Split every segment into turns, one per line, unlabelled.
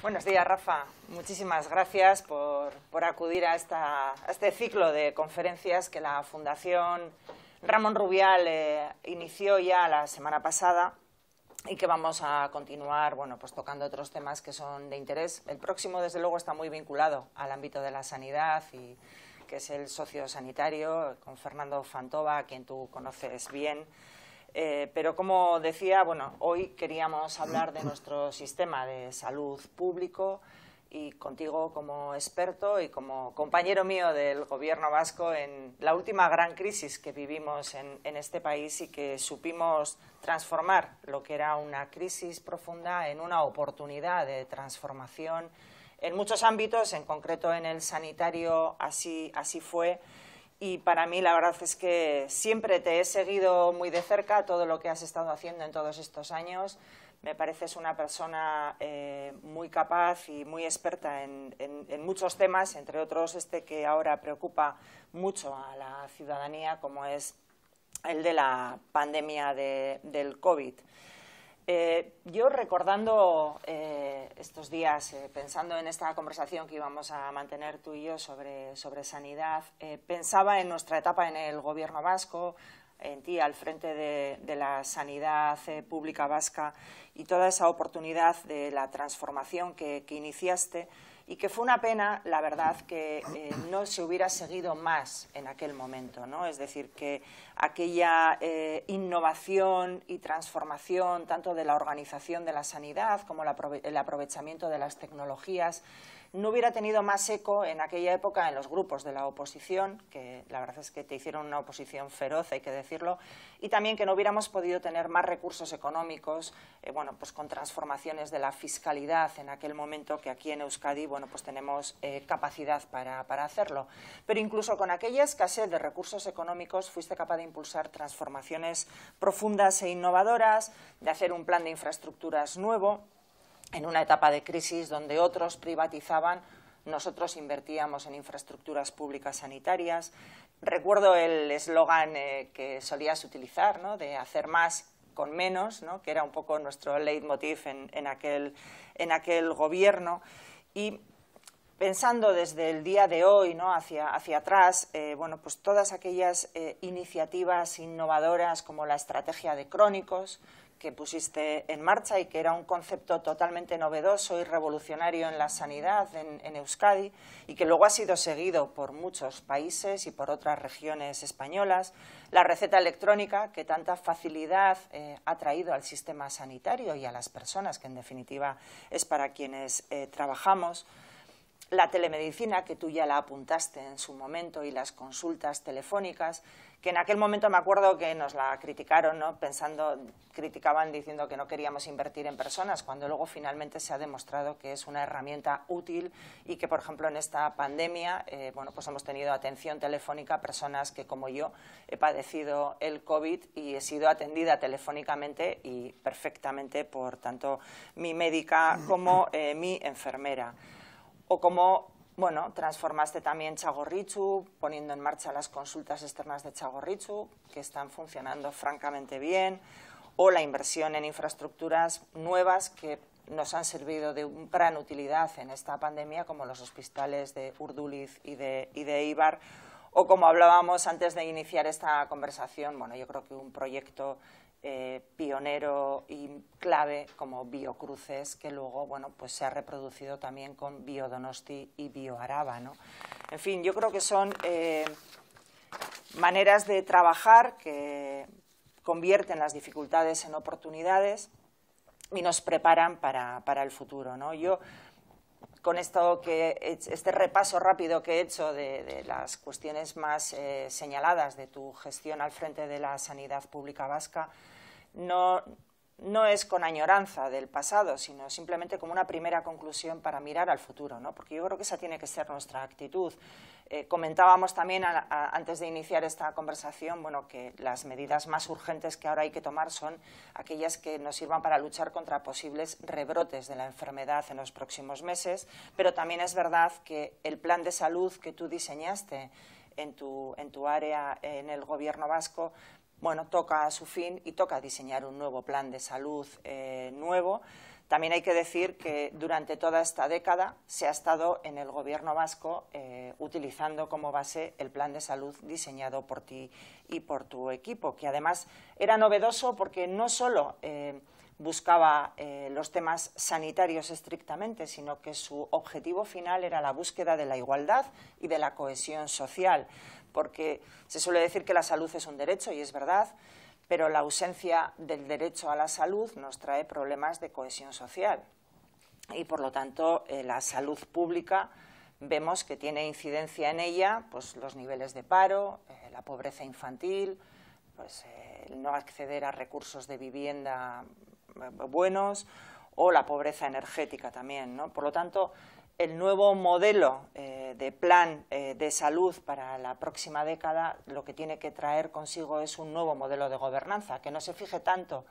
Buenos días, Rafa. Muchísimas gracias por, acudir a, este ciclo de conferencias que la Fundación Ramón Rubial eh, inició ya la semana pasada y que vamos a continuar bueno, pues tocando otros temas que son de interés. El próximo, desde luego, está muy vinculado al ámbito de la sanidad y que es el socio sanitario, con Fernando Fantova, a quien tú conoces bien eh, pero como decía, bueno, hoy queríamos hablar de nuestro sistema de salud público y contigo como experto y como compañero mío del gobierno vasco en la última gran crisis que vivimos en, este país y que supimos transformar lo que era una crisis profunda en una oportunidad de transformación en muchos ámbitos, en concreto en el sanitario así fue y para mí la verdad es que siempre te he seguido muy de cerca todo lo que has estado haciendo en todos estos años. Me pareces una persona eh, muy capaz y muy experta en, muchos temas, entre otros este que ahora preocupa mucho a la ciudadanía, como es el de la pandemia del COVID. Eh, yo recordando eh, estos días, eh, pensando en esta conversación que íbamos a mantener tú y yo sobre, sanidad, pensaba en nuestra etapa en el gobierno vasco, en ti al frente de, la sanidad pública vasca y toda esa oportunidad de la transformación que iniciaste y que fue una pena, la verdad, que eh, no se hubiera seguido más en aquel momento. ¿no? Es decir, que aquella eh, innovación y transformación tanto de la organización de la sanidad como el aprovechamiento de las tecnologías no hubiera tenido más eco en aquella época en los grupos de la oposición, que la verdad es que te hicieron una oposición feroz, hay que decirlo, y también que no hubiéramos podido tener más recursos económicos, eh, bueno, pues con transformaciones de la fiscalidad en aquel momento que aquí en Euskadi, bueno, pues tenemos eh, capacidad para, para hacerlo. Pero incluso con aquella escasez de recursos económicos fuiste capaz de impulsar transformaciones profundas e innovadoras, de hacer un plan de infraestructuras nuevo, en una etapa de crisis donde otros privatizaban, nosotros invertíamos en infraestructuras públicas sanitarias. Recuerdo el eslogan eh, que solías utilizar, de hacer más con menos, que era un poco nuestro leitmotiv en, aquel, gobierno. Y pensando desde el día de hoy hacia, atrás, eh, bueno, pues todas aquellas eh, iniciativas innovadoras como la estrategia de crónicos, que pusiste en marcha y que era un concepto totalmente novedoso y revolucionario en la sanidad en, Euskadi y que luego ha sido seguido por muchos países y por otras regiones españolas, la receta electrónica que tanta facilidad eh, ha traído al sistema sanitario y a las personas, que en definitiva es para quienes eh, trabajamos, la telemedicina, que tú ya la apuntaste en su momento, y las consultas telefónicas, que en aquel momento me acuerdo que nos la criticaron, ¿no? pensando, criticaban diciendo que no queríamos invertir en personas, cuando luego finalmente se ha demostrado que es una herramienta útil y que, por ejemplo, en esta pandemia, eh, bueno, pues hemos tenido atención telefónica a personas que, como yo, he padecido el COVID y he sido atendida telefónicamente y perfectamente por tanto mi médica como eh, mi enfermera. O como bueno, transformaste también Chagorrichu, poniendo en marcha las consultas externas de Chagorrichu, que están funcionando francamente bien, o la inversión en infraestructuras nuevas que nos han servido de gran utilidad en esta pandemia, como los hospitales de Urduliz y de, y de Ibar, o como hablábamos antes de iniciar esta conversación, bueno, yo creo que un proyecto eh, pionero y clave como Biocruces, que luego pues se ha reproducido también con Biodonosti y Bioaraba. ¿no? En fin, yo creo que son eh, maneras de trabajar que convierten las dificultades en oportunidades y nos preparan para, el futuro. ¿no? Yo, con esto este repaso rápido que he hecho de, las cuestiones más eh, señaladas de tu gestión al frente de la sanidad pública vasca, no, es con añoranza del pasado, sino simplemente como una primera conclusión para mirar al futuro, ¿no? porque yo creo que esa tiene que ser nuestra actitud. Eh, comentábamos también antes de iniciar esta conversación que las medidas más urgentes que ahora hay que tomar son aquellas que nos sirvan para luchar contra posibles rebrotes de la enfermedad en los próximos meses, pero también es verdad que el plan de salud que tú diseñaste en tu área en el gobierno vasco bueno, toca a su fin y toca diseñar un nuevo plan de salud eh, nuevo. También hay que decir que durante toda esta década se ha estado en el Gobierno vasco eh, utilizando como base el plan de salud diseñado por ti y por tu equipo, que además era novedoso porque no solo eh, buscaba los temas sanitarios estrictamente, sino que su objetivo final era la búsqueda de la igualdad y de la cohesión social porque se suele decir que la salud es un derecho y es verdad, pero la ausencia del derecho a la salud nos trae problemas de cohesión social y por lo tanto eh, la salud pública vemos que tiene incidencia en ella pues, los niveles de paro, eh, la pobreza infantil, pues, eh, el no acceder a recursos de vivienda buenos o la pobreza energética también. Por lo tanto, el nuevo modelo eh, de plan eh, de salud para la próxima década lo que tiene que traer consigo es un nuevo modelo de gobernanza, que no se fije tanto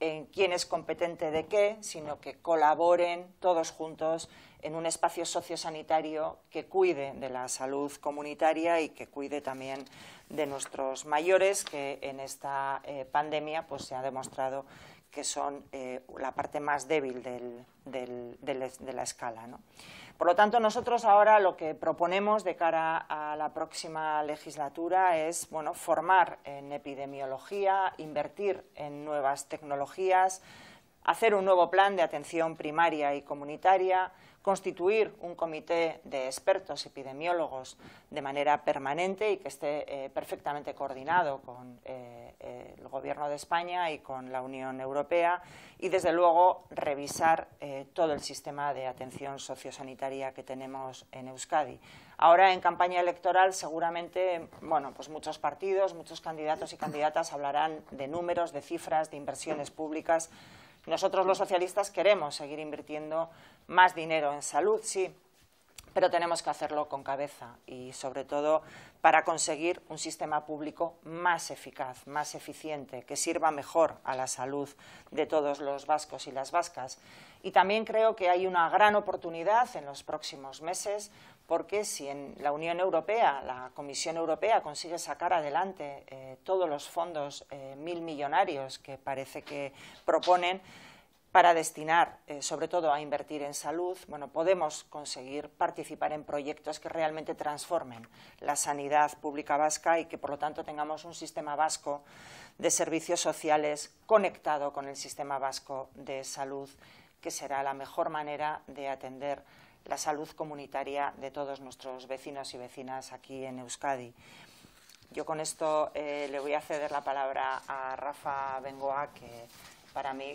en quién es competente de qué, sino que colaboren todos juntos en un espacio sociosanitario que cuide de la salud comunitaria y que cuide también de nuestros mayores, que en esta eh, pandemia pues, se ha demostrado que son eh, la parte más débil de la escala. Por lo tanto, nosotros ahora lo que proponemos de cara a la próxima legislatura es formar en epidemiología, invertir en nuevas tecnologías, hacer un nuevo plan de atención primaria y comunitaria, constituir un comité de expertos epidemiólogos de manera permanente y que esté eh, perfectamente coordinado con eh, eh, el Gobierno de España y con la Unión Europea y, desde luego, revisar todo el sistema de atención sociosanitaria que tenemos en Euskadi. Ahora, en campaña electoral, seguramente bueno, pues muchos partidos, muchos candidatos y candidatas hablarán de números, de cifras, de inversiones públicas. Nosotros los socialistas queremos seguir invirtiendo más dinero en salud, sí, pero tenemos que hacerlo con cabeza y sobre todo para conseguir un sistema público más eficaz, más eficiente, que sirva mejor a la salud de todos los vascos y las vascas. Y también creo que hay una gran oportunidad en los próximos meses porque si en la Unión Europea, la Comisión Europea consigue sacar adelante eh, todos los fondos eh, mil millonarios que parece que proponen, para destinar, eh, sobre todo, a invertir en salud, bueno, podemos conseguir participar en proyectos que realmente transformen la sanidad pública vasca y que, por lo tanto, tengamos un sistema vasco de servicios sociales conectado con el sistema vasco de salud, que será la mejor manera de atender la salud comunitaria de todos nuestros vecinos y vecinas aquí en Euskadi. Yo con esto eh, le voy a ceder la palabra a Rafa Bengoa, que para mí,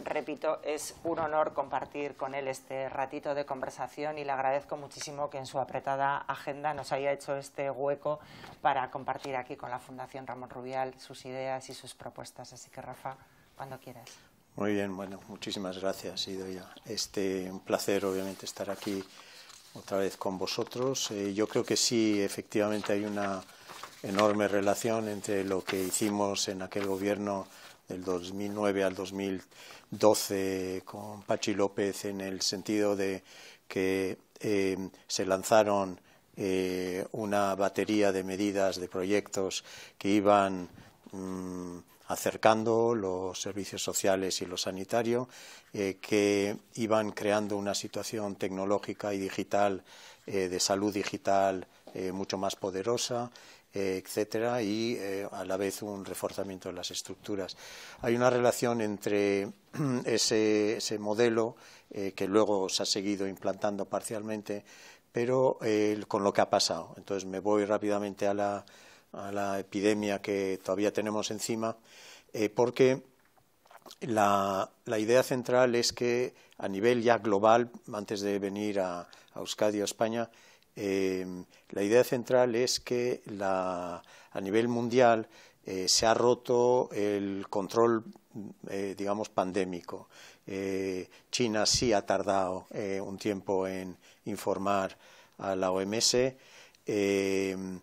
repito, es un honor compartir con él este ratito de conversación y le agradezco muchísimo que en su apretada agenda nos haya hecho este hueco para compartir aquí con la Fundación Ramón Rubial sus ideas y sus propuestas. Así que, Rafa, cuando quieras.
Muy bien, bueno, muchísimas gracias, Idoia. Este, un placer, obviamente, estar aquí otra vez con vosotros. Eh, yo creo que sí, efectivamente, hay una enorme relación entre lo que hicimos en aquel gobierno del 2009 al 2012 con Pachi López en el sentido de que eh, se lanzaron eh, una batería de medidas, de proyectos que iban mm, acercando los servicios sociales y lo sanitarios, eh, que iban creando una situación tecnológica y digital, de salud digital mucho más poderosa eh, etcétera, y eh, a la vez un reforzamiento de las estructuras. Hay una relación entre ese, modelo eh, que luego se ha seguido implantando parcialmente, pero con lo que ha pasado. Entonces me voy rápidamente a la, epidemia que todavía tenemos encima, porque la, idea central es que a nivel ya global, antes de venir a, a Euskadi o España, Em, la idea central es que a nivel mundial eh, se ha roto el control, eh, digamos, pandémico. Eh, China sí ha tardado un tiempo en informar a la OMS. Em,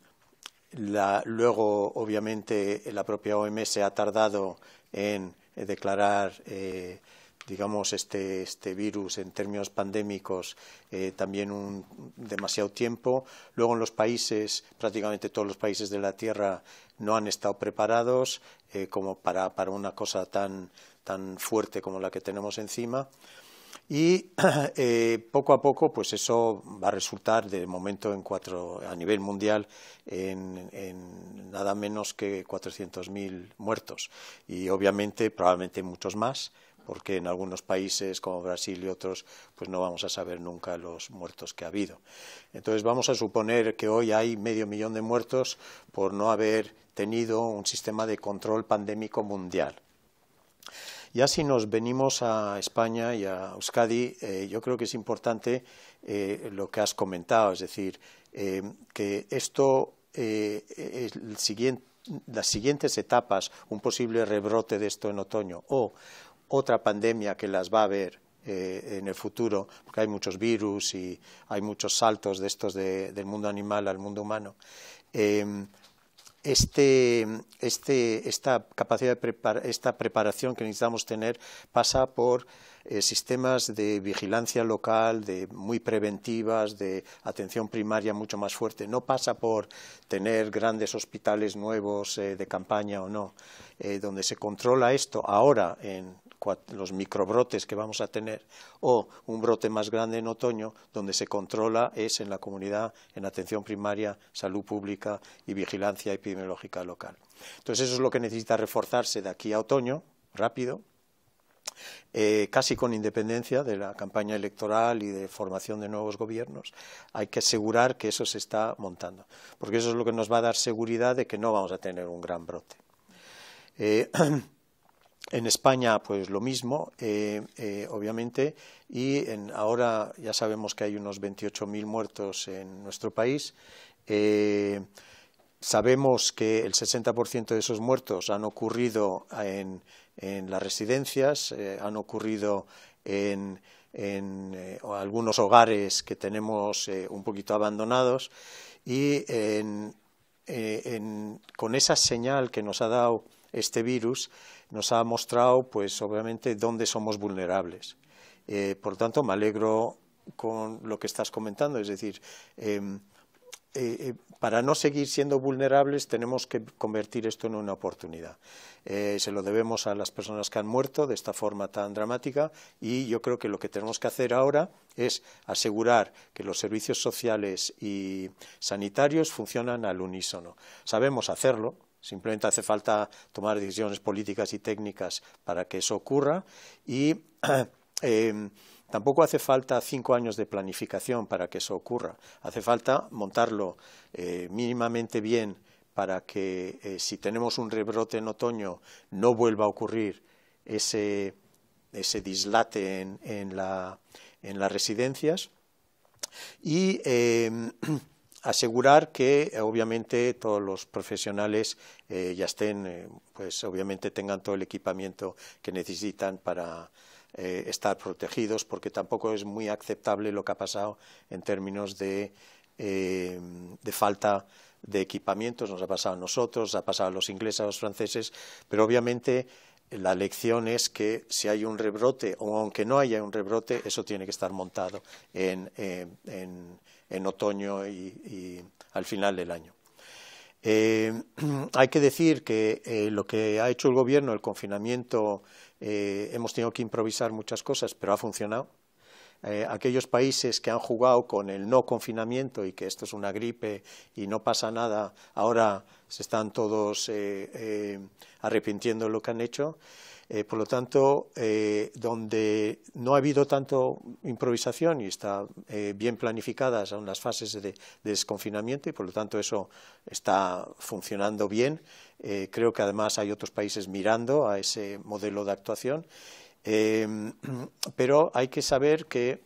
luego, obviamente, la propia OMS ha tardado en declarar digamos, este, este virus en términos pandémicos eh, también un demasiado tiempo. Luego en los países, prácticamente todos los países de la Tierra no han estado preparados eh, como para, para, una cosa tan, tan fuerte como la que tenemos encima. Y eh, poco a poco, pues eso va a resultar de momento en cuatro, a nivel mundial en, en nada menos que 400.000 muertos. Y obviamente, probablemente muchos más porque en algunos países como Brasil y otros pues no vamos a saber nunca los muertos que ha habido. Entonces vamos a suponer que hoy hay medio millón de muertos por no haber tenido un sistema de control pandémico mundial. Ya si nos venimos a España y a Euskadi, eh, yo creo que es importante eh, lo que has comentado, es decir, eh, que esto, las siguientes etapas, un posible rebrote de esto en otoño o otra pandemia que las va a haber eh, en el futuro, porque hay muchos virus y hay muchos saltos de estos del mundo animal al mundo humano, em, este, este, esta capacidad, de esta preparación que necesitamos tener pasa por eh, sistemas de vigilancia local, de muy preventivas, de atención primaria mucho más fuerte. No pasa por tener grandes hospitales nuevos eh, de campaña o no. donde se controla esto ahora en los microbrotes que vamos a tener o un brote más grande en otoño, donde se controla es en la comunidad, en atención primaria, salud pública y vigilancia epidemiológica local. Entonces eso es lo que necesita reforzarse de aquí a otoño, rápido, eh, casi con independencia de la campaña electoral y de formación de nuevos gobiernos, hay que asegurar que eso se está montando, porque eso es lo que nos va a dar seguridad de que no vamos a tener un gran brote. Eh, En España, pues lo mismo, eh, eh, obviamente, y ahora ya sabemos que hay unos 28.000 muertos en nuestro país. Eh, sabemos que el 60% de esos muertos han ocurrido en, las residencias, han ocurrido en algunos hogares que tenemos un poquito abandonados y con esa señal que nos ha dado este virus, nos ha mostrado, pues obviamente, dónde somos vulnerables. Eh, por tanto, me alegro con lo que estás comentando, es decir, em, eh, eh, para no seguir siendo vulnerables tenemos que convertir esto en una oportunidad. se lo debemos a las personas que han muerto de esta forma tan dramática y yo creo que lo que tenemos que hacer ahora es asegurar que los servicios sociales y sanitarios funcionan al unísono. Sabemos hacerlo, Simplemente hace falta tomar decisiones políticas y técnicas para que eso ocurra y em, tampoco hace falta cinco años de planificación para que eso ocurra. Hace falta montarlo eh, mínimamente bien para que eh, si tenemos un rebrote en otoño no vuelva a ocurrir ese, dislate en, en las residencias. Y em, asegurar que eh, obviamente todos los profesionales eh, ya estén, eh, pues obviamente tengan todo el equipamiento que necesitan para estar protegidos, porque tampoco es muy aceptable lo que ha pasado en términos de, falta de equipamientos, nos ha pasado a nosotros, ha pasado a los ingleses, a los franceses, pero obviamente la lección es que si hay un rebrote o aunque no haya un rebrote, eso tiene que estar montado en en otoño y, al final del año. Eh, hay que decir que eh, lo que ha hecho el gobierno, el confinamiento, eh, hemos tenido que improvisar muchas cosas, pero ha funcionado. aquellos países que han jugado con el no confinamiento y que esto es una gripe y no pasa nada, ahora se están todos arrepintiendo de lo que han hecho. Eh, por lo tanto, eh, donde no ha habido tanto improvisación y está eh, bien planificadas aún las fases de, de, desconfinamiento y por lo tanto eso está funcionando bien, creo que además hay otros países mirando a ese modelo de actuación, pero hay que saber que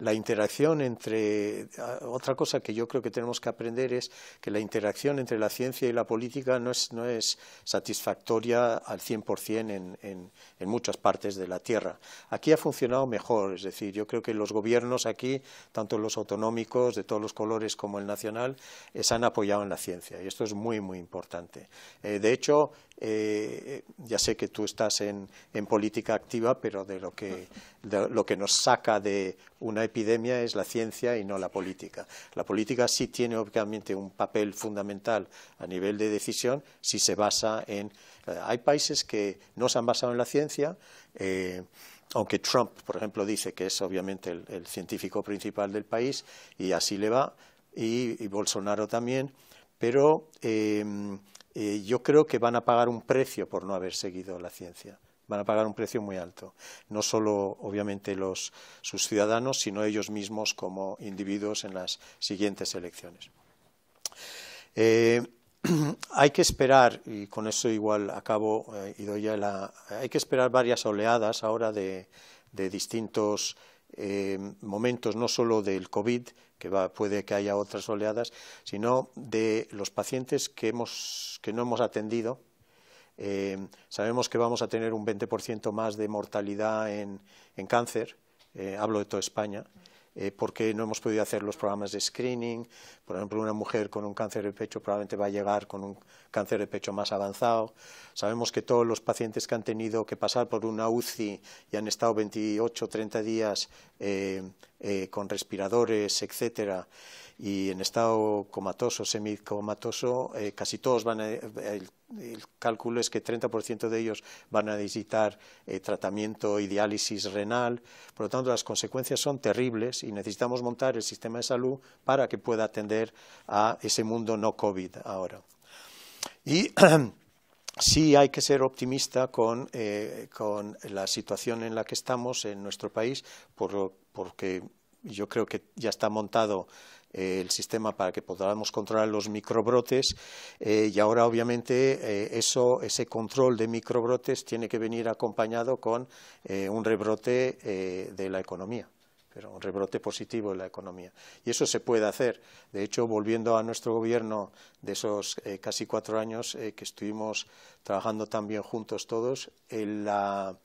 la interacción entre... Ah, otra cosa que yo creo que tenemos que aprender es que la interacción entre la ciencia y la política no es, satisfactoria al 100% en, en, en muchas partes de la Tierra. Aquí ha funcionado mejor, es decir, yo creo que los gobiernos aquí, tanto los autonómicos de todos los colores como el nacional, eh, se han apoyado en la ciencia y esto es muy, muy importante. Eh, de hecho, eh, ya sé que tú estás en, política activa, pero de lo, que, nos saca de una epidemia es la ciencia y no la política. La política sí tiene obviamente un papel fundamental a nivel de decisión si se basa en... Eh, hay países que no se han basado en la ciencia. Eh, aunque Trump, por ejemplo, dice que es obviamente el, científico principal del país y así le va, y Bolsonaro también, pero eh, yo creo que van a pagar un precio por no haber seguido la ciencia. Van a pagar un precio muy alto, no solo obviamente sus ciudadanos, sino ellos mismos como individuos en las siguientes elecciones. Eh, hay que esperar, y con eso igual acabo eh, y doy ya la. Hay que esperar varias oleadas ahora de distintos Em, momentos no solo del COVID, que puede que haya otras oleadas, sino de los pacientes que, hemos, que no hemos atendido. Em, sabemos que vamos a tener un 20% más de mortalidad en, cáncer, eh, hablo de toda España. Eh, porque no hemos podido hacer los programas de screening. Por ejemplo, una mujer con un cáncer de pecho probablemente va a llegar con un cáncer de pecho más avanzado. Sabemos que todos los pacientes que han tenido que pasar por una UCI y han estado 28 o 30 días eh, eh, con respiradores, etcétera, y en estado comatoso, semicomatoso, eh, casi todos van a, el, cálculo es que 30% de ellos van a necesitar eh, tratamiento y diálisis renal, por lo tanto las consecuencias son terribles y necesitamos montar el sistema de salud para que pueda atender a ese mundo no COVID ahora. Y sí hay que ser optimista eh, con, la situación en la que estamos en nuestro país, porque yo creo que ya está montado eh, el sistema para que podamos controlar los microbrotes eh, y ahora obviamente eh, eso, ese control de microbrotes tiene que venir acompañado con un rebrote de la economía pero un rebrote positivo en la economía. Y eso se puede hacer. De hecho, volviendo a nuestro gobierno de esos casi cuatro años que estuvimos trabajando también juntos todos, la,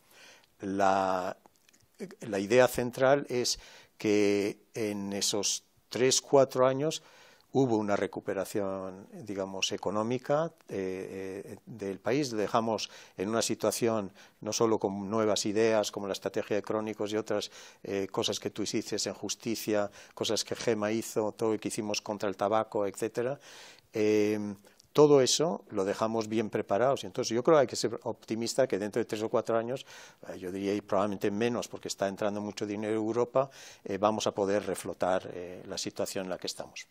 la idea central es que en esos tres, cuatro años hubo una recuperación, digamos, económica eh, eh, del país. Dejamos en una situación no solo con nuevas ideas como la estrategia de crónicos y otras eh, cosas que tú hiciste en justicia, cosas que Gema hizo, todo lo que hicimos contra el tabaco, etcétera, todo eso lo dejamos bien preparados. Entonces yo creo que hay que ser optimista que dentro de tres o cuatro años, eh, yo diría y probablemente menos porque está entrando mucho dinero en Europa, eh, vamos a poder reflotar eh, la situación en la que estamos.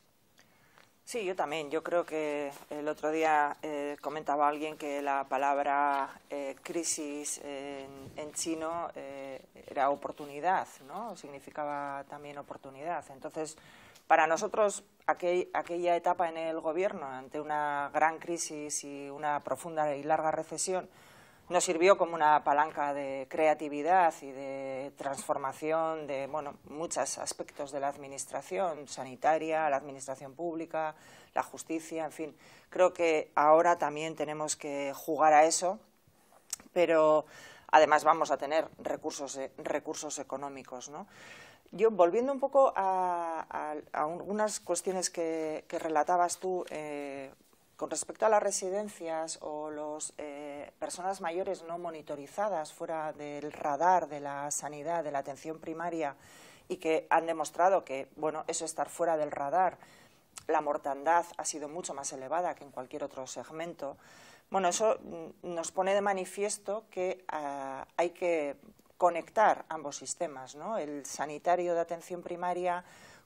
Sí, yo también. Yo creo que el otro día comentaba alguien que la palabra crisis en, chino era oportunidad, ¿no? Significaba también oportunidad. Entonces, para nosotros, aquella etapa en el gobierno, ante una gran crisis y una profunda y larga recesión, nos sirvió como una palanca de creatividad y de transformación de bueno, muchos aspectos de la administración sanitaria, la administración pública, la justicia, en fin. Creo que ahora también tenemos que jugar a eso, pero además vamos a tener recursos, eh, recursos económicos. ¿no? Yo, volviendo un poco a, algunas unas cuestiones que, relatabas tú eh, con respecto a las residencias o las eh, personas mayores no monitorizadas fuera del radar de la sanidad, de la atención primaria, y que han demostrado que, bueno, eso estar fuera del radar, la mortandad ha sido mucho más elevada que en cualquier otro segmento. Bueno, eso mm, nos pone de manifiesto que ah, hay que conectar ambos sistemas, ¿no? el sanitario de atención primaria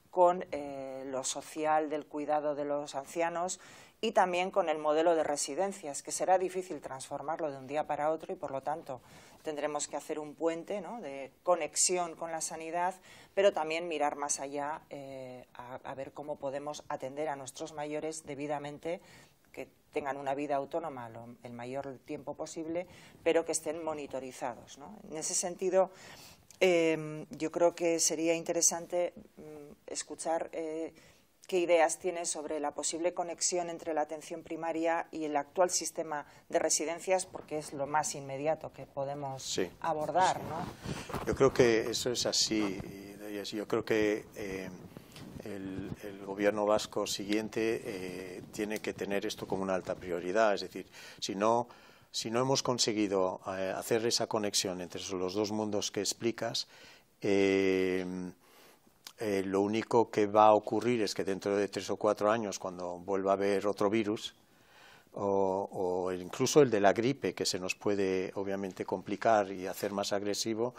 con eh, lo social del cuidado de los ancianos y también con el modelo de residencias, que será difícil transformarlo de un día para otro y por lo tanto tendremos que hacer un puente de conexión con la sanidad, pero también mirar más allá eh, a ver cómo podemos atender a nuestros mayores debidamente que tengan una vida autónoma el mayor tiempo posible, pero que estén monitorizados. En ese sentido, em, yo creo que sería interesante mm, escuchar eh, qué ideas tiene sobre la posible conexión entre la atención primaria y el actual sistema de residencias, porque es lo más inmediato que podemos abordar.
Yo creo que eso es así. Yo creo que em, el, gobierno vasco siguiente eh, tiene que tener esto como una alta prioridad. Es decir, si no, hemos conseguido eh, hacer esa conexión entre los dos mundos que explicas, eh, lo único que va a ocurrir es que dentro de tres o cuatro años, cuando vuelva a haber otro virus, o, incluso el de la gripe, que se nos puede obviamente complicar y hacer más agresivo,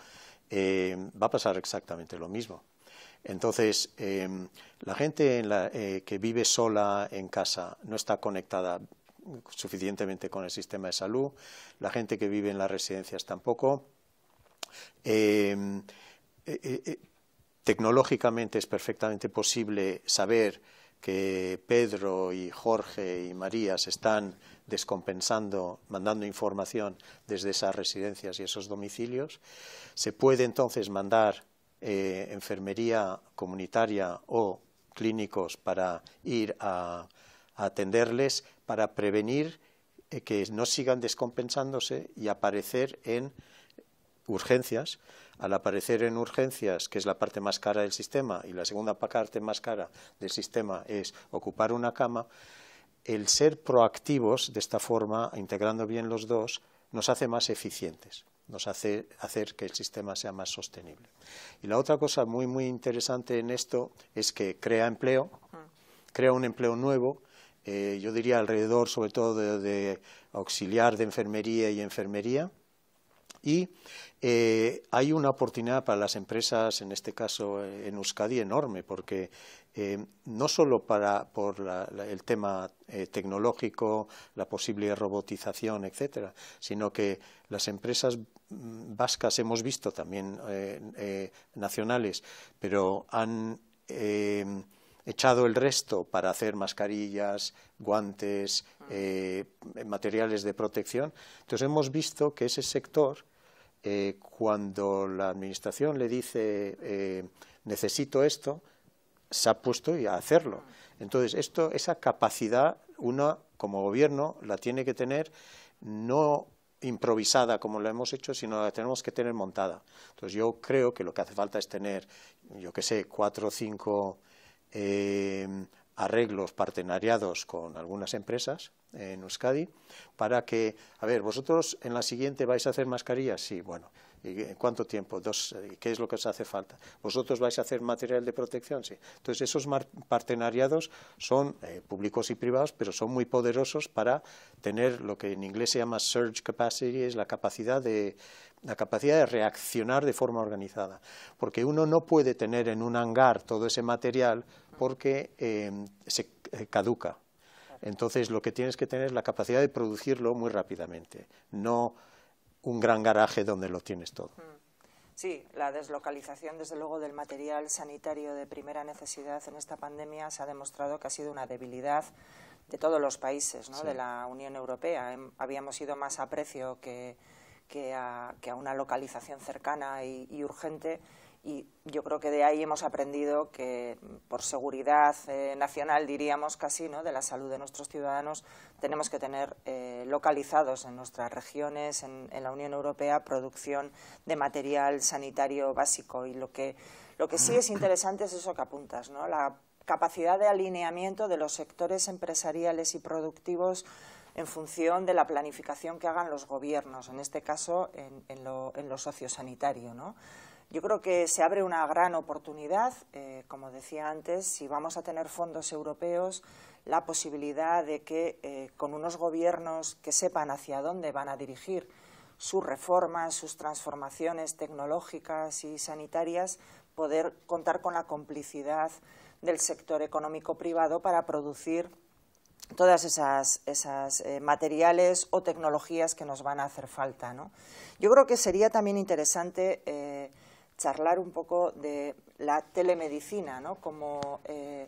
va a pasar exactamente lo mismo. Entonces, em, la gente eh, que vive sola en casa no está conectada suficientemente con el sistema de salud, la gente que vive en las residencias tampoco. Em, eh, eh, tecnológicamente es perfectamente posible saber que Pedro y Jorge y María se están descompensando, mandando información desde esas residencias y esos domicilios. Se puede entonces mandar eh, enfermería comunitaria o clínicos para ir a, atenderles, para prevenir eh, que no sigan descompensándose y aparecer en urgencias. Al aparecer en urgencias, que es la parte más cara del sistema, y la segunda parte más cara del sistema es ocupar una cama, el ser proactivos de esta forma, integrando bien los dos, nos hace más eficientes nos hace hacer que el sistema sea más sostenible. Y la otra cosa muy, muy interesante en esto es que crea empleo, crea un empleo nuevo, eh, yo diría alrededor sobre todo de auxiliar de enfermería y enfermería, y eh, hay una oportunidad para las empresas, en este caso eh, en Euskadi, enorme, porque eh, no solo para, por el tema tecnológico, la posible robotización, etcétera, sino que las empresas mm, vascas hemos visto también nacionales, pero han echado el resto para hacer mascarillas, guantes, eh, materiales de protección. Entonces hemos visto que ese sector, eh, cuando la administración le dice eh, necesito esto, se ha puesto a hacerlo. Entonces esto, esa capacidad, uno como gobierno la tiene que tener no improvisada como la hemos hecho, sino la tenemos que tener montada. Entonces yo creo que lo que hace falta es tener, yo qué sé, cuatro o cinco Em, arreglos, partenariados con algunas empresas en Euskadi para que, a ver, vosotros en la siguiente vais a hacer mascarillas, sí, bueno, en cuánto tiempo? Eh, ¿Qué es lo que os hace falta? ¿Vosotros vais a hacer material de protección? Sí. Entonces, esos partenariados son eh, públicos y privados, pero son muy poderosos para tener lo que en inglés se llama surge capacity, es la capacidad de la capacidad de reaccionar de forma organizada, porque uno no puede tener en un hangar todo ese material porque eh, se eh, caduca. Entonces lo que tienes que tener es la capacidad de producirlo muy rápidamente, no un gran garaje donde lo tienes todo. Mm.
Sí, la deslocalización, desde luego, del material sanitario de primera necesidad en esta pandemia se ha demostrado que ha sido una debilidad de todos los países de la Unión Europea. Em, habíamos ido más a precio que, que a, una localización cercana y, urgente. Y yo creo que de ahí hemos aprendido que, por seguridad eh, nacional, diríamos casi, ¿no? de la salud de nuestros ciudadanos, tenemos que tener eh, localizados en nuestras regiones, en, la Unión Europea, producción de material sanitario básico. Y lo que, lo que sí es interesante es eso que apuntas, ¿no? la capacidad de alineamiento de los sectores empresariales y productivos en función de la planificación que hagan los gobiernos, en este caso en, lo, sociosanitario. Yo creo que se abre una gran oportunidad, eh, como decía antes, si vamos a tener fondos europeos, la posibilidad de que eh, con unos gobiernos que sepan hacia dónde van a dirigir sus reformas, sus transformaciones tecnológicas y sanitarias, poder contar con la complicidad del sector económico privado para producir todas esas, esas eh, materiales o tecnologías que nos van a hacer falta. Yo creo que sería también interesante eh, charlar un poco de la telemedicina ¿no? como eh,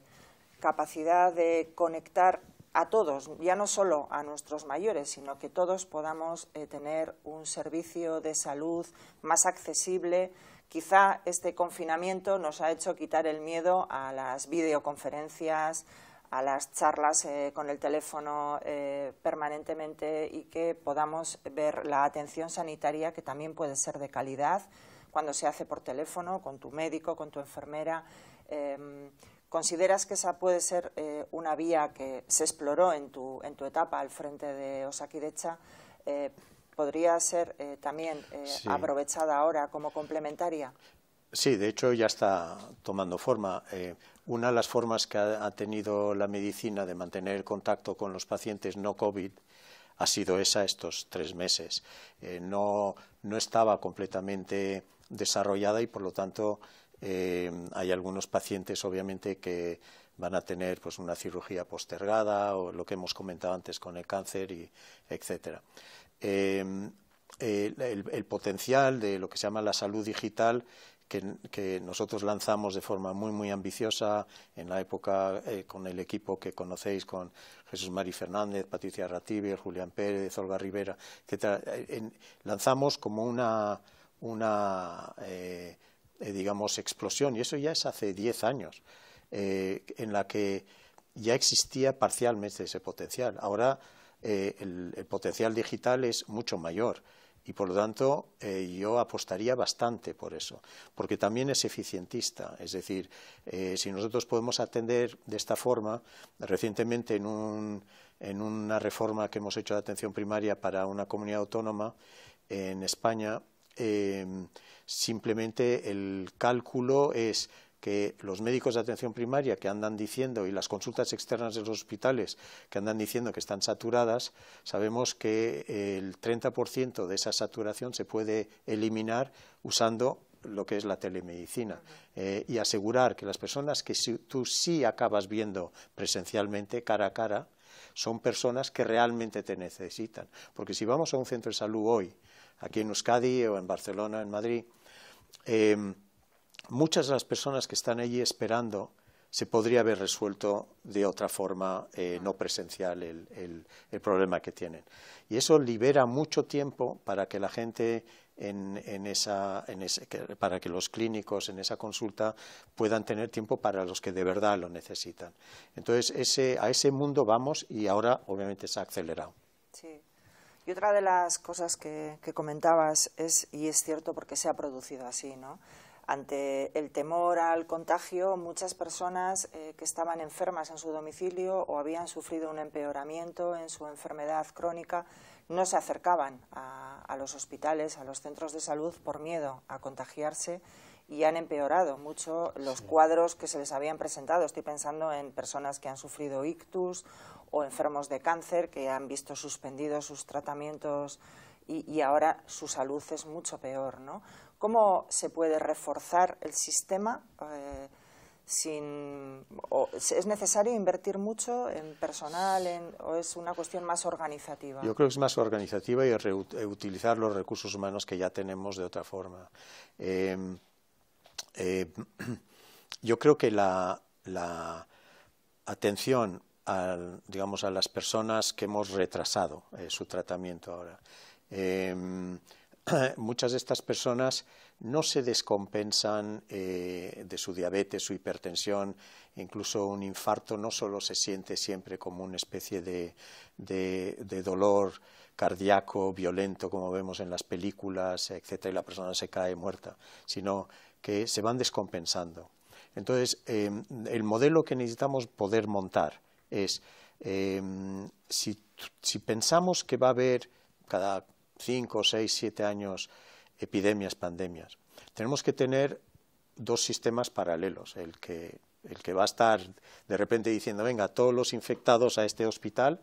capacidad de conectar a todos, ya no solo a nuestros mayores, sino que todos podamos tener un servicio de salud más accesible. Quizá este confinamiento nos ha hecho quitar el miedo a las videoconferencias, a las charlas eh, con el teléfono eh, permanentemente y que podamos ver la atención sanitaria, que también puede ser de calidad, cuando se hace por teléfono, con tu médico, con tu enfermera. Em, ¿Consideras que esa puede ser eh, una vía que se exploró en tu, en tu etapa al frente de Osakidecha? ¿Podría ser también aprovechada ahora como complementaria?
Sí, de hecho ya está tomando forma. Eh, una de las formas que ha, tenido la medicina de mantener contacto con los pacientes no COVID ha sido esa estos tres meses. Eh, no, estaba completamente desarrollada y por lo tanto eh, hay algunos pacientes obviamente que van a tener pues una cirugía postergada o lo que hemos comentado antes con el cáncer y etcétera. el, potencial de lo que se llama la salud digital que, nosotros lanzamos de forma muy, muy ambiciosa en la época eh, con el equipo que conocéis, con Jesús Mari Fernández, Patricia Ratibe, Julián Pérez, Olga Rivera, etc. Eh, lanzamos como una, una eh, digamos, explosión, y eso ya es hace 10 años, en la que ya existía parcialmente ese potencial. Ahora el potencial digital es mucho mayor y por lo tanto eh, yo apostaría bastante por eso, porque también es eficientista, es decir, eh, si nosotros podemos atender de esta forma, recientemente en, una reforma que hemos hecho de atención primaria para una comunidad autónoma en España, eh, simplemente el cálculo es que los médicos de atención primaria que andan diciendo y las consultas externas de los hospitales que andan diciendo que están saturadas, sabemos que el 30% de esa saturación se puede eliminar usando lo que es la telemedicina eh, y asegurar que las personas que tú sí acabas viendo presencialmente, cara a cara, son personas que realmente te necesitan. Porque si vamos a un centro de salud hoy, aquí en Euskadi o en Barcelona, en Madrid, em, muchas de las personas que están allí esperando se podría haber resuelto de otra forma eh, no presencial el, problema que tienen. Y eso libera mucho tiempo para que la gente en, esa, para que los clínicos en esa consulta puedan tener tiempo para los que de verdad lo necesitan. Entonces, ese, a ese mundo vamos y ahora obviamente se ha acelerado.
Sí. Y otra de las cosas que, que comentabas es, y es cierto porque se ha producido así, ¿no? Ante el temor al contagio, muchas personas eh, que estaban enfermas en su domicilio o habían sufrido un empeoramiento en su enfermedad crónica no se acercaban a, los hospitales, a los centros de salud por miedo a contagiarse y han empeorado mucho los cuadros que se les habían presentado. Estoy pensando en personas que han sufrido ictus o enfermos de cáncer que han visto suspendidos sus tratamientos y, y ahora su salud es mucho peor, ¿no? ¿Cómo se puede reforzar el sistema? Eh, sin, ¿Es necesario invertir mucho en personal o es una cuestión más organizativa? Yo
creo que es más organizativa y eh, utilizar los recursos humanos que ya tenemos de otra forma. Em, eh, yo creo que la, atención a, digamos, a las personas que hemos retrasado su tratamiento ahora. Em, muchas de estas personas no se descompensan eh, de su diabetes, su hipertensión, incluso un infarto no solo se siente siempre como una especie de, dolor cardíaco violento como vemos en las películas, etcétera, y la persona se cae muerta, sino que se van descompensando. Entonces, em, el modelo que necesitamos poder montar es, em, si pensamos que va a haber cada 5, 6, 7 años epidemias, pandemias. Tenemos que tener dos sistemas paralelos, el que, va a estar de repente diciendo, venga, todos los infectados a este hospital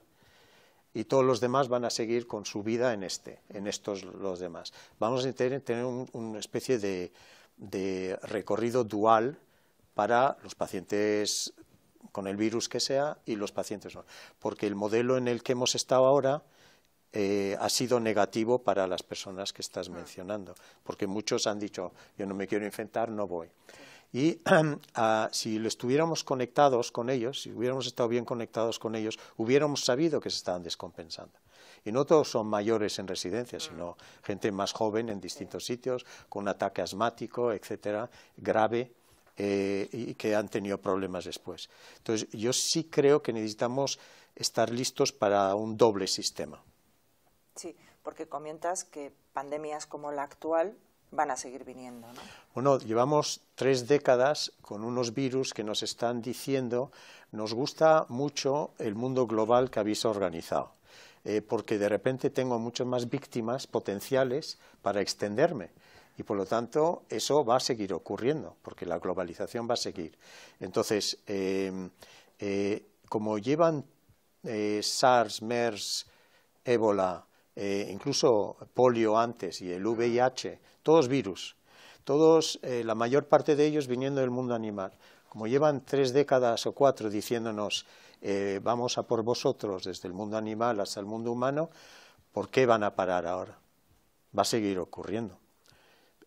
y todos los demás van a seguir con su vida en este, en estos los demás. Vamos a tener, un, una especie de, de recorrido dual para los pacientes con el virus que sea y los pacientes no. Porque el modelo en el que hemos estado ahora eh, ha sido negativo para las personas que estás ah. mencionando, porque muchos han dicho, yo no me quiero infectar, no voy. Y ah, si lo estuviéramos conectados con ellos, si hubiéramos estado bien conectados con ellos, hubiéramos sabido que se estaban descompensando. Y no todos son mayores en residencia, sino ah. gente más joven en distintos sitios, con un ataque asmático, etcétera, grave, eh, y que han tenido problemas después. Entonces, yo sí creo que necesitamos estar listos para un doble sistema.
Sí, porque comentas que pandemias como la actual van a seguir viniendo.
Bueno, llevamos tres décadas con unos virus que nos están diciendo, nos gusta mucho el mundo global que habéis organizado, eh, porque de repente tengo muchas más víctimas potenciales para extenderme. Y por lo tanto, eso va a seguir ocurriendo, porque la globalización va a seguir. Entonces, eh, eh, como llevan SARS, MERS, ébola, eh, incluso polio antes y el VIH, todos virus, todos, eh, la mayor parte de ellos viniendo del mundo animal. Como llevan tres décadas o cuatro diciéndonos eh, vamos a por vosotros desde el mundo animal hasta el mundo humano, ¿por qué van a parar ahora? Va a seguir ocurriendo.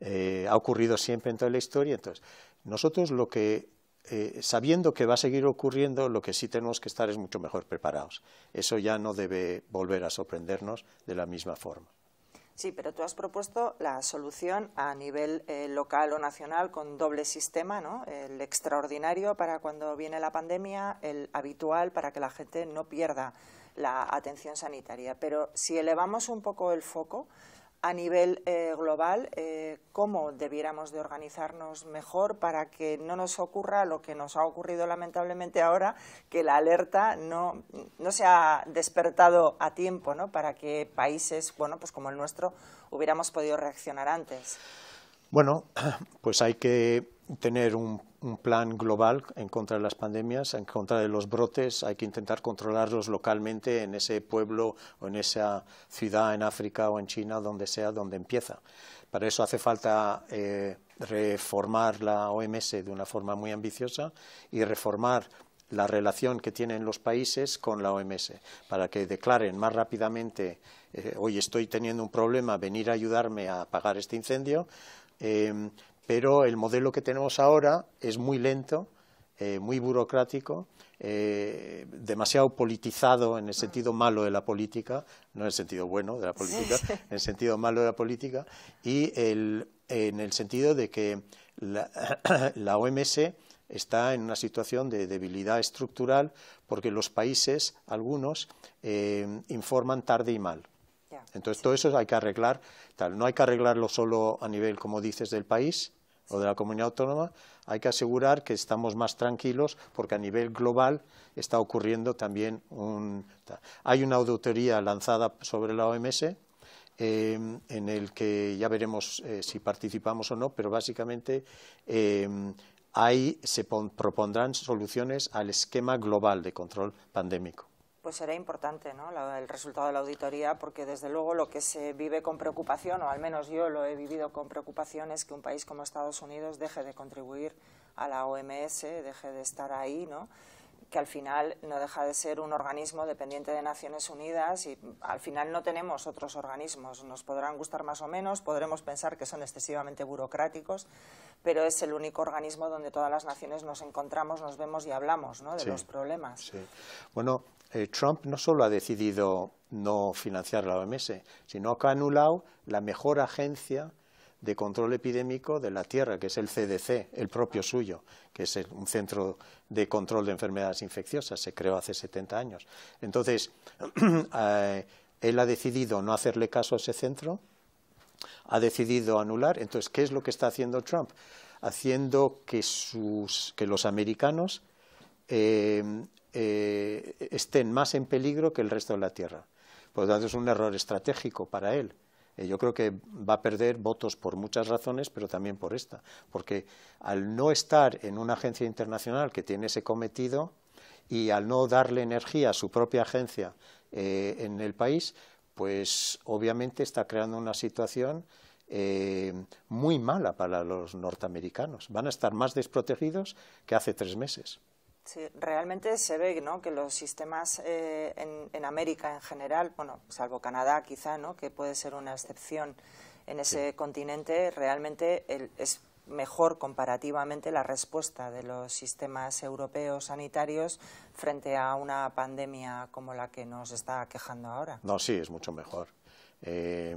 ha ocurrido siempre en toda la historia. Entonces, nosotros lo que eh, sabiendo que va a seguir ocurriendo, lo que sí tenemos que estar es mucho mejor preparados. Eso ya no debe volver a sorprendernos de la misma forma.
Sí, pero tú has propuesto la solución a nivel eh, local o nacional con doble sistema, ¿no? El extraordinario para cuando viene la pandemia, el habitual para que la gente no pierda la atención sanitaria. Pero si elevamos un poco el foco, a nivel eh, global, eh, cómo debiéramos de organizarnos mejor para que no nos ocurra lo que nos ha ocurrido lamentablemente ahora, que la alerta no, se ha despertado a tiempo ¿no? para que países bueno, pues como el nuestro hubiéramos podido reaccionar antes.
Bueno, pues hay que tener un un plan global en contra de las pandemias, en contra de los brotes, hay que intentar controlarlos localmente en ese pueblo o en esa ciudad en África o en China, donde sea, donde empieza. Para eso hace falta eh, reformar la OMS de una forma muy ambiciosa y reformar la relación que tienen los países con la OMS, para que declaren más rápidamente, hoy eh, estoy teniendo un problema, venir a ayudarme a apagar este incendio, em, pero el modelo que tenemos ahora es muy lento, eh, muy burocrático, eh, demasiado politizado en el sentido malo de la política, no en el sentido bueno de la política, en el sentido malo de la política, y en el sentido de que la, OMS está en una situación de debilidad estructural porque los países, algunos, eh, informan tarde y mal. Entonces, todo eso hay que arreglar. No hay que arreglarlo solo a nivel, como dices, del país, o de la comunidad autónoma, hay que asegurar que estamos más tranquilos porque a nivel global está ocurriendo también un... Hay una auditoría lanzada sobre la OMS eh, en el que ya veremos eh, si participamos o no, pero básicamente eh, ahí se propondrán soluciones al esquema global de control pandémico
pues será importante ¿no? el resultado de la auditoría, porque desde luego lo que se vive con preocupación, o al menos yo lo he vivido con preocupación, es que un país como Estados Unidos deje de contribuir a la OMS, deje de estar ahí, ¿no? que al final no deja de ser un organismo dependiente de Naciones Unidas y al final no tenemos otros organismos. Nos podrán gustar más o menos, podremos pensar que son excesivamente burocráticos, pero es el único organismo donde todas las naciones nos encontramos, nos vemos y hablamos de los problemas.
Bueno, eh, Trump no solo ha decidido no financiar la OMS, sino que ha anulado la mejor agencia de Control Epidémico de la Tierra, que es el CDC, el propio suyo, que es un centro de control de enfermedades infecciosas, se creó hace 70 años. Entonces, eh, él ha decidido no hacerle caso a ese centro, ha decidido anular. Entonces, ¿qué es lo que está haciendo Trump? Haciendo que, sus, que los americanos eh, eh, estén más en peligro que el resto de la Tierra. Por lo tanto, es un error estratégico para él. Eh, yo creo que va a perder votos por muchas razones, pero también por esta, porque al no estar en una agencia internacional que tiene ese cometido y al no darle energía a su propia agencia eh, en el país, pues obviamente está creando una situación eh, muy mala para los norteamericanos. Van a estar más desprotegidos que hace tres meses.
Sí, realmente se ve ¿no? que los sistemas eh, en, América en general, bueno, salvo Canadá quizá, ¿no? que puede ser una excepción en ese continente, realmente es mejor comparativamente la respuesta de los sistemas europeos sanitarios frente a una pandemia como la que nos está quejando ahora.
No, sí, es mucho mejor. Eh,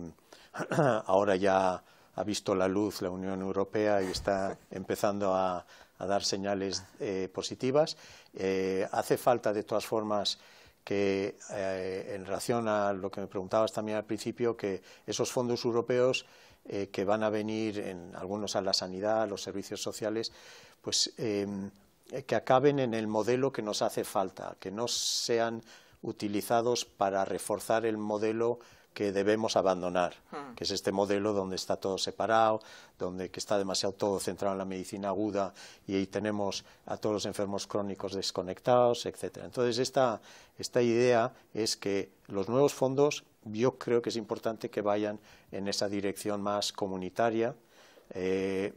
ahora ya ha visto la luz la Unión Europea y está empezando a, a dar señales eh, positivas. Eh, hace falta, de todas formas, que eh, en relación a lo que me preguntabas también al principio, que esos fondos europeos que van a venir, en algunos a la sanidad, a los servicios sociales, pues em, que acaben en el modelo que nos hace falta, que no sean utilizados para reforzar el modelo que debemos abandonar, hmm. que es este modelo donde está todo separado, donde está demasiado todo centrado en la medicina aguda y ahí tenemos a todos los enfermos crónicos desconectados, etc. Entonces, esta, idea es que los nuevos fondos yo creo que es importante que vayan en esa dirección más comunitaria, eh,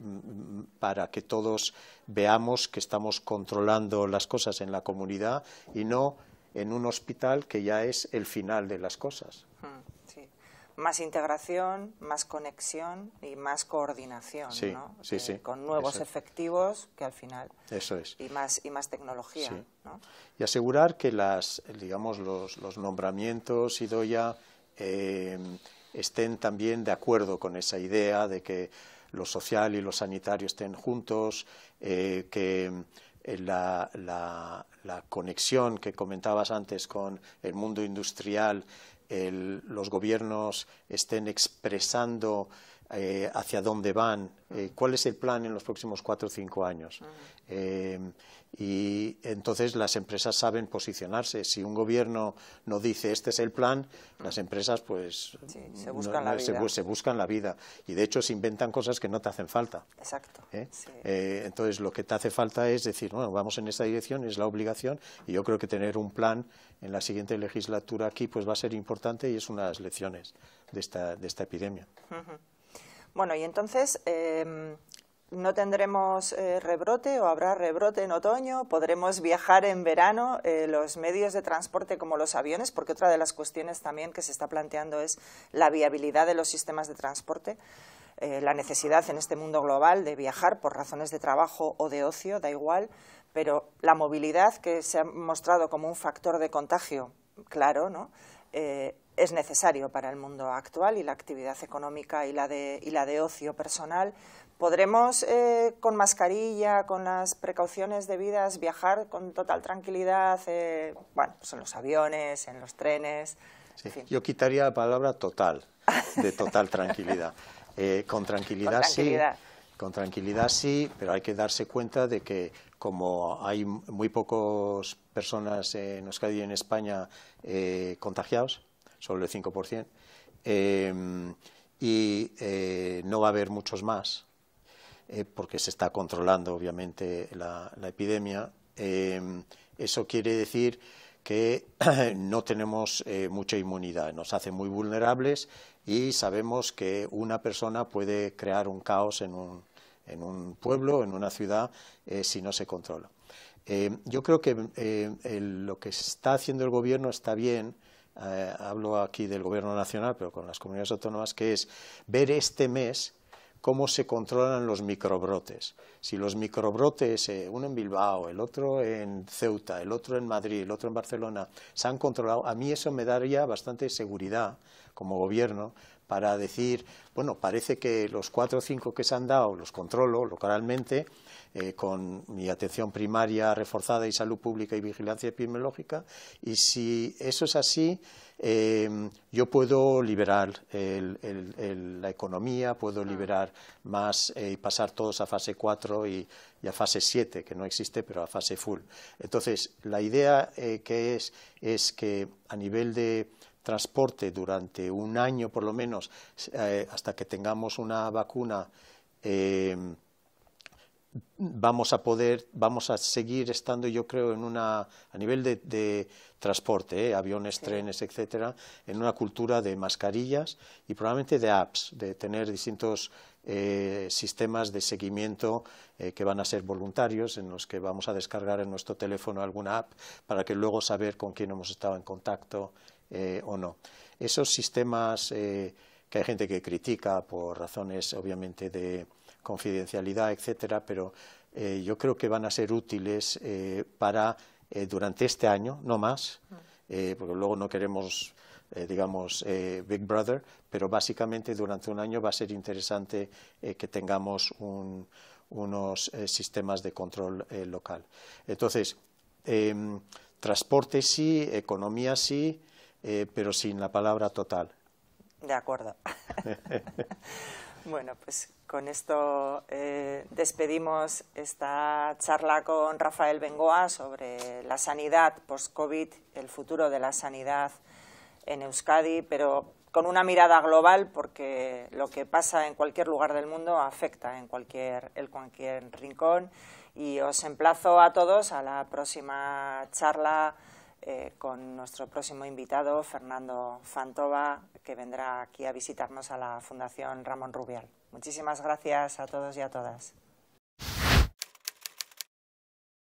para que todos veamos que estamos controlando las cosas en la comunidad y no en un hospital que ya es el final de las cosas.
Más integración, más conexión y más coordinación, ¿no? Eh, con nuevos efectivos que al final... Y más, y más tecnología,
Y asegurar que las, digamos, los, nombramientos, Idoya, eh, estén también de acuerdo con esa idea de que lo social y lo sanitario estén juntos, eh, que eh, la, conexión que comentabas antes con el mundo industrial los gobiernos estén expresando eh, hacia dónde van, eh, cuál es el plan en los próximos cuatro o cinco años. Eh, y entonces las empresas saben posicionarse. Si un gobierno no dice este es el plan, las empresas pues,
se, buscan
la vida. Y de hecho se inventan cosas que no te hacen falta. Exacto. entonces lo que te hace falta es decir, bueno, vamos en esta dirección, es la obligación, y yo creo que tener un plan en la siguiente legislatura aquí pues va a ser importante y es una de las lecciones de esta, epidemia.
Bueno, y entonces, em, ¿no tendremos eh, rebrote o habrá rebrote en otoño? ¿Podremos viajar en verano? Eh, ¿Los medios de transporte como los aviones? Porque otra de las cuestiones también que se está planteando es la viabilidad de los sistemas de transporte. Eh, la necesidad en este mundo global de viajar por razones de trabajo o de ocio, da igual, pero la movilidad que se ha mostrado como un factor de contagio, claro, ¿no? es necesario para el mundo actual y la actividad económica y la de, ocio personal. ¿Podremos eh, con mascarilla, con las precauciones debidas, viajar con total tranquilidad eh, bueno, pues en los aviones, en los trenes?
Yo quitaría la palabra total, de total tranquilidad. Eh, con tranquilidad, sí. Con tranquilidad sí, pero hay que darse cuenta de que como hay muy pocas personas en Euskadi y en España eh, contagiados, solo el 5%, em, y eh, no va a haber muchos más, eh, porque se está controlando obviamente la, epidemia. Em, eso quiere decir que no tenemos eh, mucha inmunidad, nos hace muy vulnerables y sabemos que una persona puede crear un caos en un, en un pueblo, en una ciudad, si no se controla. Em, yo creo que lo que está haciendo el gobierno está bien eh, hablo aquí del Gobierno Nacional, pero con las comunidades autónomas, que es ver este mes cómo se controlan los microbrotes. Si los microbrotes, eh, uno en Bilbao, el otro en Ceuta, el otro en Madrid, el otro en Barcelona, se han controlado, a mí eso me daría bastante seguridad como gobierno para decir, bueno, parece que los cuatro o cinco que se han dado los controlo localmente, eh, con mi atención primaria reforzada y salud pública y vigilancia epidemiológica. Y si eso es así, eh, yo puedo liberar la economía, puedo ah. liberar más eh, y pasar todos a fase 4 y, a fase 7, que no existe, pero a fase full. Entonces, la idea que es es que a nivel de transporte durante un año por lo menos, hasta que tengamos una vacuna, vamos a poder, vamos a seguir estando, yo creo, en una, a nivel de, transporte, ¿eh? aviones, trenes, etcétera, en una cultura de mascarillas y probablemente de apps, de tener distintos eh, sistemas de seguimiento eh, que van a ser voluntarios, en los que vamos a descargar en nuestro teléfono alguna app para que luego saber con quién hemos estado en contacto o no. Esos sistemas que hay gente que critica por razones, obviamente, de confidencialidad, etcétera, pero eh, yo creo que van a ser útiles eh, para eh, durante este año, no más, porque luego no queremos, digamos, Big Brother, pero básicamente durante un año va a ser interesante que tengamos unos sistemas de control local. Entonces, em, transporte sí, economía sí, pero sin la palabra total. De acuerdo.
bueno, pues con esto eh, despedimos esta charla con Rafael Bengoa sobre la sanidad post-COVID, el futuro de la sanidad en Euskadi, pero con una mirada global porque lo que pasa en cualquier lugar del mundo afecta en cualquier, rincón y os emplazo a todos a la próxima charla eh, con nuestro próximo invitado, Fernando Fantova, que vendrá aquí a visitarnos a la Fundación Ramón Rubial. Muchísimas gracias a todos y a todas.